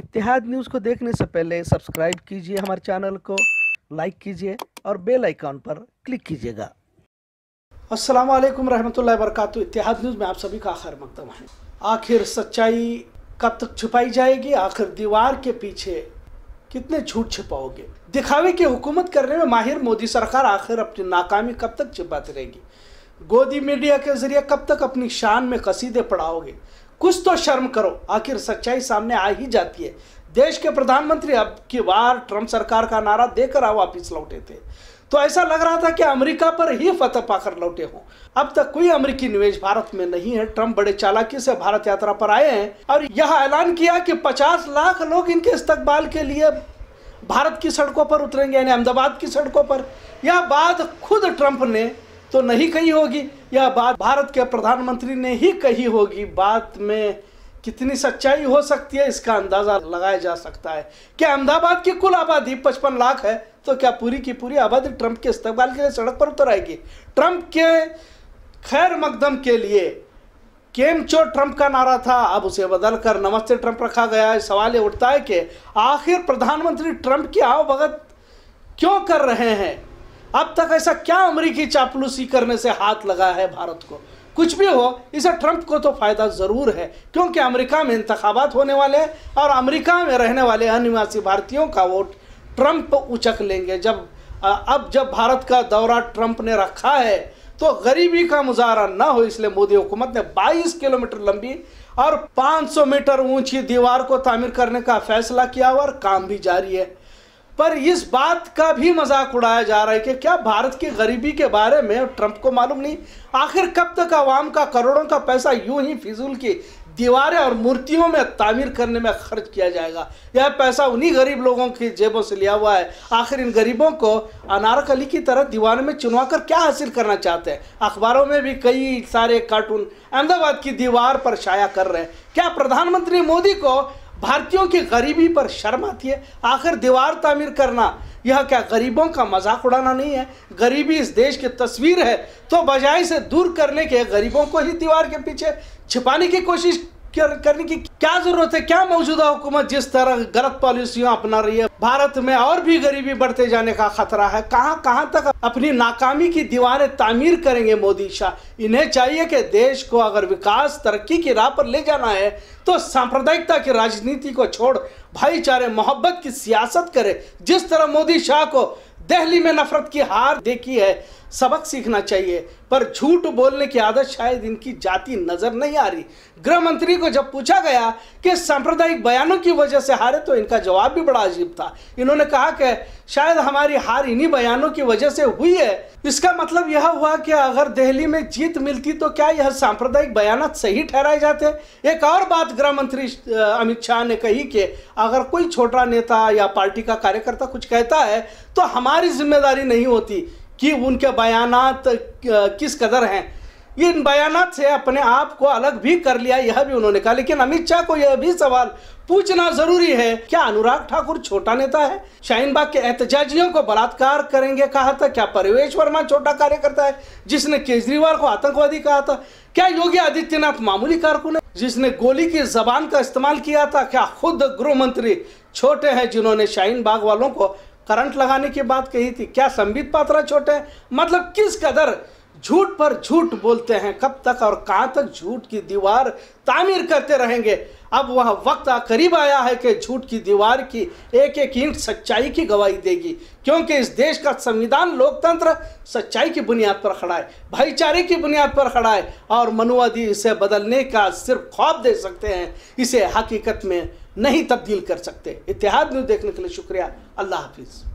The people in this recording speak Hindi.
इतिहाद न्यूज़ को देखने से पहले सब्सक्राइब कीजिए हमारे चैनल को लाइक कीजिए और बेल आइकॉन पर क्लिक कीजिएगा अस्सलाम वालेकुम रहमतुल्लाहि वरकत इतिहाद न्यूज़ में आप सभी का खैर मकदम है आखिर सच्चाई कब तक छुपाई जाएगी आखिर दीवार के पीछे कितने झूठ छुपाओगे दिखावे की हुकूमत करने में माहिर मोदी सरकार आखिर अपनी नाकामी कब तक छिपाती रहेगी गोदी मीडिया के जरिए कब तक अपनी शान में कसीदे पढ़ाओगे कुछ तो शर्म करो आखिर सच्चाई सामने आ ही जाती है देश के प्रधानमंत्री अब की बार ट्रंप सरकार का नारा देकर वापिस लौटे थे तो ऐसा लग रहा था कि अमेरिका पर ही फतह पाकर लौटे हों अब तक कोई अमेरिकी निवेश भारत में नहीं है ट्रंप बड़े चालाकी से भारत यात्रा पर आए हैं और यह ऐलान किया कि 50 लाख लोग इनके इस्तकबाल के लिए भारत की सड़कों पर उतरेंगे यानी अहमदाबाद की सड़कों पर यह बात खुद ट्रंप ने तो नहीं कही होगी यह बात भारत के प्रधानमंत्री ने ही कही होगी बात में कितनी सच्चाई हो सकती है इसका अंदाज़ा लगाया जा सकता है क्या अहमदाबाद की कुल आबादी पचपन लाख है तो क्या पूरी की पूरी आबादी ट्रंप के इस्तेमाल के लिए सड़क पर उतर आएगी ट्रंप के खैर मकदम के लिए केम चो ट्रंप का नारा था अब उसे बदल कर नमस्ते ट्रंप रखा गया है सवाल ये उठता है कि आखिर प्रधानमंत्री ट्रंप की आवभगत क्यों कर रहे हैं अब तक ऐसा क्या अमरीकी चापलूसी करने से हाथ लगा है भारत को कुछ भी हो इसे ट्रंप को तो फ़ायदा ज़रूर है क्योंकि अमेरिका में इंतबात होने वाले हैं और अमेरिका में रहने वाले अनिवासी भारतीयों का वोट ट्रंप उचक लेंगे जब अब जब भारत का दौरा ट्रंप ने रखा है तो गरीबी का मुजाहरा न हो इसलिए मोदी हुकूमत ने 22 किलोमीटर लंबी और 500 मीटर ऊंची दीवार को तामीर करने का फैसला किया और काम भी जारी है पर इस बात का भी मजाक उड़ाया जा रहा है कि क्या भारत की गरीबी के बारे में ट्रंप को मालूम नहीं आखिर कब तक आवाम का करोड़ों का पैसा यूं ही फिजूल की दीवारें और मूर्तियों में तामीर करने में खर्च किया जाएगा यह पैसा उन्हीं गरीब लोगों की जेबों से लिया हुआ है आखिर इन गरीबों को अनारक अली की तरह दीवाने में चुनवा कर क्या हासिल करना चाहते हैं अखबारों में भी कई सारे कार्टून अहमदाबाद की दीवार पर शाया कर रहे हैं क्या प्रधानमंत्री मोदी को भारतीयों की गरीबी पर शर्म आती है आखिर दीवार तामीर करना यह क्या गरीबों का मजाक उड़ाना नहीं है गरीबी इस देश की तस्वीर है तो बजाय से दूर करने के गरीबों को ही दीवार के पीछे छिपाने की कोशिश करने की क्या जरूरत है क्या मौजूदा हुकूमत जिस तरह गलत पॉलिसियां अपना रही है भारत में और भी गरीबी बढ़ते जाने का खतरा है कहां कहां तक अपनी नाकामी की दीवारें तामीर करेंगे मोदी शाह इन्हें चाहिए कि देश को अगर विकास तरक्की की राह पर ले जाना है तो सांप्रदायिकता की राजनीति को छोड़ भाईचारे मोहब्बत की सियासत करे जिस तरह मोदी शाह को दहली में नफरत की हार देखी है सबक सीखना चाहिए पर झूठ बोलने की आदत शायद इनकी जाति नजर नहीं आ रही गृह मंत्री को जब पूछा गया कि सांप्रदायिक बयानों की वजह से हारे तो इनका जवाब भी बड़ा अजीब था इन्होंने कहा कि शायद हमारी हार इन्हीं बयानों की वजह से हुई है इसका मतलब यह हुआ कि अगर दिल्ली में जीत मिलती तो क्या यह सांप्रदायिक बयान सही ठहराए जाते एक और बात गृह मंत्री अमित शाह ने कही कि अगर कोई छोटा नेता या पार्टी का कार्यकर्ता कुछ कहता है तो हमारी जिम्मेदारी नहीं होती कि उनके बयान किस कदर हैं ये इन बयान से अपने आप को अलग भी कर लिया यह भी उन्होंने कहा लेकिन अमित शाह को यह भी सवाल पूछना जरूरी है क्या अनुराग ठाकुर छोटा नेता है शाहीनबाग के एहतजाजियों को बलात्कार करेंगे कहा था क्या परवेश वर्मा छोटा कार्यकर्ता है जिसने केजरीवाल को आतंकवादी कहा था क्या योगी आदित्यनाथ मामूली कारकुन है जिसने गोली की जबान का इस्तेमाल किया था क्या खुद गृह मंत्री छोटे हैं जिन्होंने शाहीन बाग वालों को करंट लगाने की बात कही थी क्या संबित पात्रा छोटे हैं मतलब किस कदर झूठ पर झूठ बोलते हैं कब तक और कहाँ तक झूठ की दीवार तामीर करते रहेंगे अब वह वक्त करीब आया है कि झूठ की दीवार की एक एक ईंट सच्चाई की गवाही देगी क्योंकि इस देश का संविधान लोकतंत्र सच्चाई की बुनियाद पर खड़ा है भाईचारे की बुनियाद पर खड़ा है और मनुवादी इसे बदलने का सिर्फ ख्वाब दे सकते हैं इसे हकीकत में नहीं तब्दील कर सकते इतिहाद न्यूज़ देखने के लिए शुक्रिया अल्लाह हाफिज़